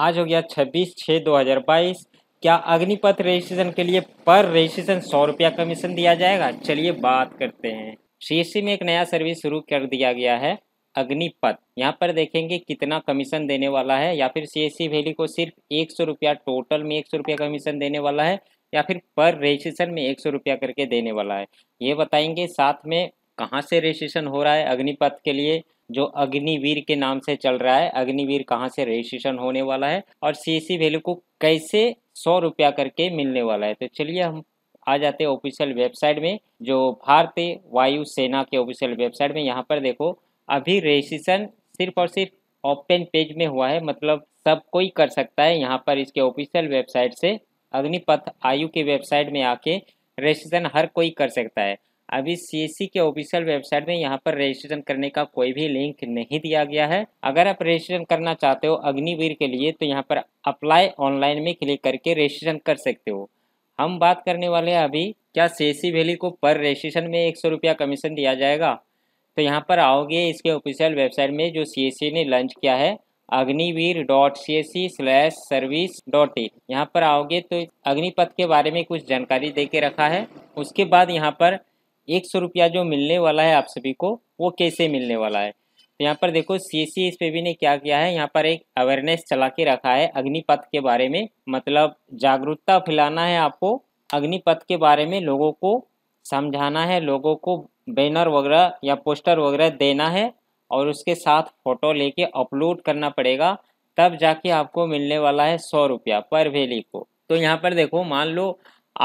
आज हो गया छब्बीस छः दो हज़ार बाईस क्या अग्निपथ रजिस्ट्रेशन के लिए पर रजिस्ट्रेशन सौ रुपया कमीशन दिया जाएगा चलिए बात करते हैं सी में एक नया सर्विस शुरू कर दिया गया है अग्निपथ यहाँ पर देखेंगे कितना कमीशन देने वाला है या फिर सी एस वैली को सिर्फ एक सौ रुपया टोटल में एक सौ रुपया कमीशन देने वाला है या फिर पर रजिस्ट्रेशन में एक सौ रुपया करके देने वाला है ये बताएंगे साथ में कहाँ से रजिस्ट्रेशन हो रहा है अग्निपथ के लिए जो अग्निवीर के नाम से चल रहा है अग्निवीर कहाँ से रजिस्ट्रेशन होने वाला है और सीसी वैल्यू को कैसे सौ रुपया करके मिलने वाला है तो चलिए हम आ जाते हैं ऑफिशियल वेबसाइट में जो भारतीय वायु सेना के ऑफिशियल वेबसाइट में यहाँ पर देखो अभी रजिस्ट्रेशन सिर्फ और सिर्फ ओपन पेज में हुआ है मतलब सब कोई कर सकता है यहाँ पर इसके ऑफिशियल वेबसाइट से अग्निपथ आयु के वेबसाइट में आके रजिस्ट्रेशन हर कोई कर सकता है अभी सी e के ऑफिशियल वेबसाइट में यहाँ पर रजिस्ट्रेशन करने का कोई भी लिंक नहीं दिया गया है अगर आप रजिस्ट्रेशन करना चाहते हो अग्निवीर के लिए तो यहाँ पर अप्लाई ऑनलाइन में क्लिक करके रजिस्ट्रेशन कर सकते हो हम बात करने वाले हैं अभी क्या सी वैली e को पर रजिस्ट्रेशन में एक सौ रुपया कमीशन दिया जाएगा तो यहाँ पर आओगे इसके ऑफिशियल वेबसाइट में जो सी e ने लॉन्च किया है Agniveer dot C S C slash service dot in यहाँ पर आओगे तो अग्निपथ के बारे में कुछ जानकारी दे के रखा है उसके बाद यहाँ पर एक सौ रुपया जो मिलने वाला है आप सभी को वो कैसे मिलने वाला है तो यहाँ पर देखो सी एस e पे भी ने क्या किया है यहाँ पर एक अवेयरनेस चला के रखा है अग्निपथ के बारे में मतलब जागरूकता फैलाना है आपको अग्निपथ के बारे में लोगों को समझाना है लोगों को बैनर वगैरह या पोस्टर वगैरह देना है और उसके साथ फ़ोटो लेके अपलोड करना पड़ेगा तब जाके आपको मिलने वाला है सौ रुपया पर वेली को तो यहाँ पर देखो मान लो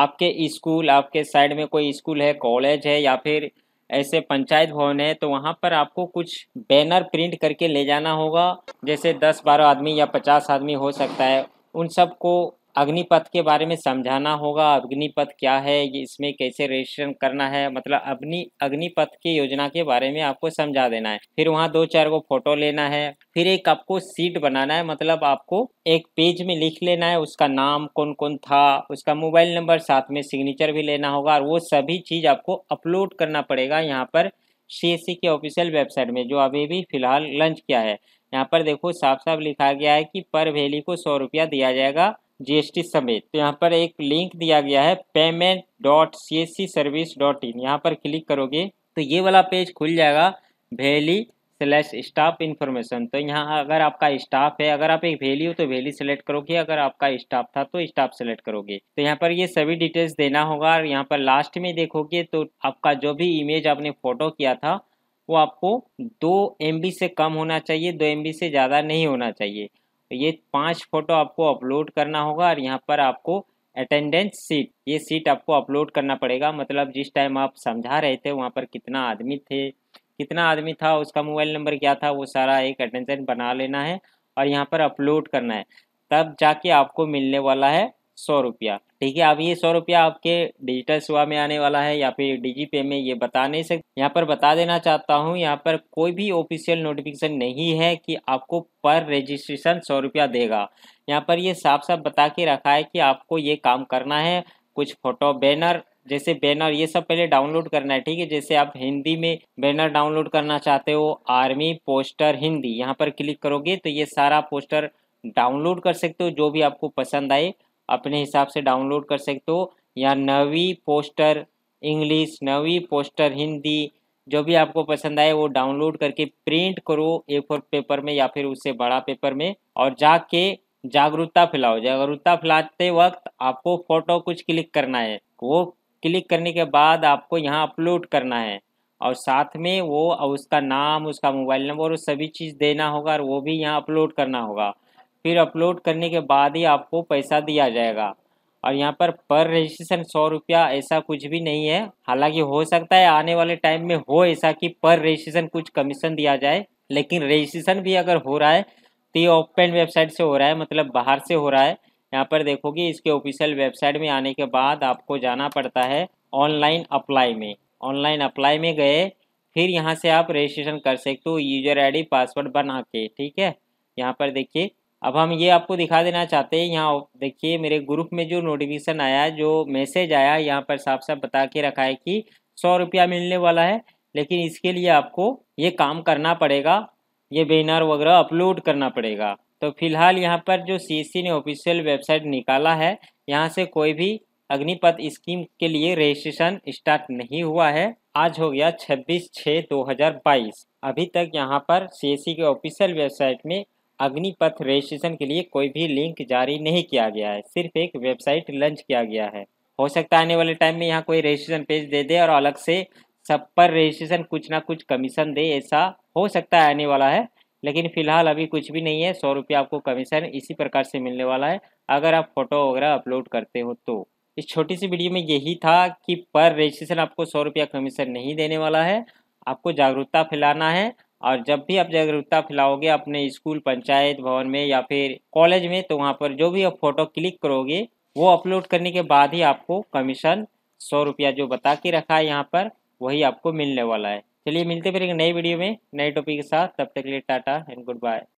आपके स्कूल आपके साइड में कोई स्कूल है कॉलेज है या फिर ऐसे पंचायत भवन है तो वहाँ पर आपको कुछ बैनर प्रिंट करके ले जाना होगा जैसे दस बारह आदमी या पचास आदमी हो सकता है उन सबको अग्निपथ के बारे में समझाना होगा अग्निपथ क्या है ये इसमें कैसे रजिस्ट्रेशन करना है मतलब अग्नि अग्निपथ की योजना के बारे में आपको समझा देना है फिर वहाँ दो चार को फोटो लेना है फिर एक आपको सीट बनाना है मतलब आपको एक पेज में लिख लेना है उसका नाम कौन कौन था उसका मोबाइल नंबर साथ में सिग्नेचर भी लेना होगा और वो सभी चीज़ आपको अपलोड करना पड़ेगा यहाँ पर सी e के ऑफिशियल वेबसाइट में जो अभी भी फिलहाल लंच किया है यहाँ पर देखो साफ साफ लिखा गया है कि पर वैली को सौ रुपया दिया जाएगा जीएसटी समेत तो यहाँ पर एक लिंक दिया गया है payment dot C S C service dot in यहाँ पर क्लिक करोगे तो ये वाला पेज खुल जाएगा वैली स्लैश स्टाफ इन्फॉर्मेशन तो यहाँ अगर आपका स्टाफ है अगर आप एक वैली हो तो वैली सेलेक्ट करोगे अगर आपका स्टाफ था तो स्टाफ सेलेक्ट करोगे तो यहाँ पर ये सभी डिटेल्स देना होगा और यहाँ पर लास्ट में देखोगे तो आपका जो भी इमेज आपने फोटो किया था वो आपको दो एम से कम होना चाहिए दो एम से ज़्यादा नहीं होना चाहिए तो ये पांच फ़ोटो आपको अपलोड करना होगा और यहाँ पर आपको अटेंडेंस सीट ये सीट आपको अपलोड करना पड़ेगा मतलब जिस टाइम आप समझा रहे थे वहाँ पर कितना आदमी थे कितना आदमी था उसका मोबाइल नंबर क्या था वो सारा एक अटेंडेंस बना लेना है और यहाँ पर अपलोड करना है तब जाके आपको मिलने वाला है सौ रुपया ठीक है अब ये सौ रुपया आपके डिजिटल सेवा में आने वाला है या फिर डिजी पे में ये बता नहीं सकते यहाँ पर बता देना चाहता हूँ यहाँ पर कोई भी ऑफिशियल नोटिफिकेशन नहीं है कि आपको पर रजिस्ट्रेशन सौ रुपया देगा यहाँ पर ये साफ साफ बता के रखा है कि आपको ये काम करना है कुछ फोटो बैनर जैसे बैनर ये सब पहले डाउनलोड करना है ठीक है जैसे आप हिंदी में बैनर डाउनलोड करना चाहते हो आर्मी पोस्टर हिंदी यहाँ पर क्लिक करोगे तो ये सारा पोस्टर डाउनलोड कर सकते हो जो भी आपको पसंद आए अपने हिसाब से डाउनलोड कर सकते हो या navy poster English navy poster Hindi जो भी आपको पसंद आए वो डाउनलोड करके प्रिंट करो ए फोर पेपर में या फिर उससे बड़ा पेपर में और जाके जागरूकता फैलाओ जागरूकता फैलाते वक्त आपको फोटो कुछ क्लिक करना है वो क्लिक करने के बाद आपको यहाँ अपलोड करना है और साथ में वो उसका नाम उसका मोबाइल नंबर और सभी चीज़ देना होगा और वो भी यहाँ अपलोड करना होगा फिर अपलोड करने के बाद ही आपको पैसा दिया जाएगा और यहाँ पर पर रजिस्ट्रेशन सौ रुपया ऐसा कुछ भी नहीं है हालांकि हो सकता है आने वाले टाइम में हो ऐसा कि पर रजिस्ट्रेशन कुछ कमीशन दिया जाए लेकिन रजिस्ट्रेशन भी अगर हो रहा है तो ये ओपन वेबसाइट से हो रहा है मतलब बाहर से हो रहा है यहाँ पर देखोगे इसके ऑफिशियल वेबसाइट में आने के बाद आपको जाना पड़ता है ऑनलाइन अप्लाई में ऑनलाइन अप्लाई में गए फिर यहाँ से आप रजिस्ट्रेशन कर सकते हो यूजर आई पासवर्ड बना के ठीक है यहाँ पर देखिए अब हम ये आपको दिखा देना चाहते हैं यहाँ देखिए मेरे ग्रुप में जो नोटिफिकेशन आया जो मैसेज आया यहाँ पर साफ साफ बता के रखा है कि सौ रुपया मिलने वाला है लेकिन इसके लिए आपको ये काम करना पड़ेगा ये बेनर वगैरह अपलोड करना पड़ेगा तो फिलहाल यहाँ पर जो सी ने ऑफिशियल वेबसाइट निकाला है यहाँ से कोई भी अग्निपथ स्कीम के लिए रजिस्ट्रेशन स्टार्ट नहीं हुआ है आज हो गया 26 छः 2022 अभी तक यहाँ पर सी के ऑफिशियल वेबसाइट में अग्निपथ रजिस्ट्रेशन के लिए कोई भी लिंक जारी नहीं किया गया है सिर्फ एक वेबसाइट लॉन्च किया गया है हो सकता है आने वाले टाइम में यहाँ कोई रजिस्ट्रेशन पेज दे दे और अलग से सब पर रजिस्ट्रेशन कुछ ना कुछ कमीशन दे ऐसा हो सकता है आने वाला है लेकिन फिलहाल अभी कुछ भी नहीं है सौ रुपये आपको कमीशन इसी प्रकार से मिलने वाला है अगर आप फोटो वगैरह अपलोड करते हो तो इस छोटी सी वीडियो में यही था कि पर रजिस्ट्रेशन आपको सौ रुपया कमीशन नहीं देने वाला है आपको जागरूकता फैलाना है और जब भी आप जागरूकता फैलाओगे अपने स्कूल पंचायत भवन में या फिर कॉलेज में तो वहाँ पर जो भी आप फोटो क्लिक करोगे वो अपलोड करने के बाद ही आपको कमीशन सौ रुपया जो बता के रखा है यहाँ पर वही आपको मिलने वाला है चलिए मिलते फिर एक नई वीडियो में नए टॉपिक के साथ तब तक के लिए टाटा एंड गुड बाय